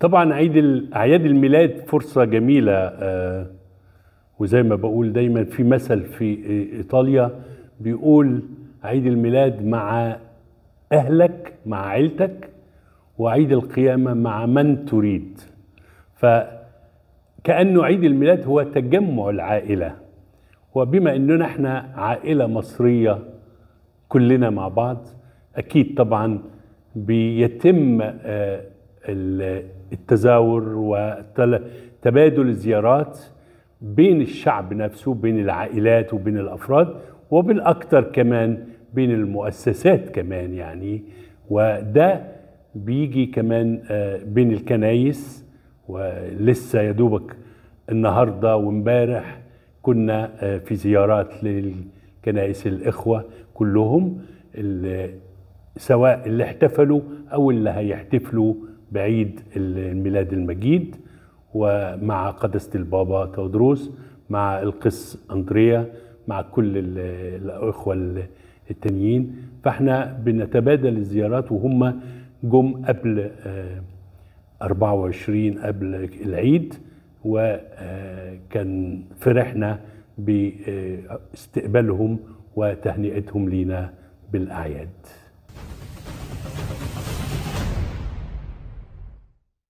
طبعا عيد اعياد الميلاد فرصه جميله آه، وزي ما بقول دايما في مثل في ايطاليا بيقول عيد الميلاد مع اهلك مع عيلتك وعيد القيامه مع من تريد فكانه عيد الميلاد هو تجمع العائله وبما اننا احنا عائله مصريه كلنا مع بعض اكيد طبعا بيتم آه، التزاور وتبادل الزيارات بين الشعب نفسه بين العائلات وبين الأفراد وبالأكثر كمان بين المؤسسات كمان يعني وده بيجي كمان آه، بين الكنايس ولسه يا دوبك النهارده وامبارح كنا آه، في زيارات للكنائس الاخوه كلهم اللي سواء اللي احتفلوا او اللي هيحتفلوا بعيد الميلاد المجيد ومع قدسة البابا تودروس مع القس أندريا مع كل الأخوة التانيين فاحنا بنتبادل الزيارات وهم جم قبل 24 آه، قبل العيد وكان فرحنا باستقبالهم وتهنئتهم لينا بالأعياد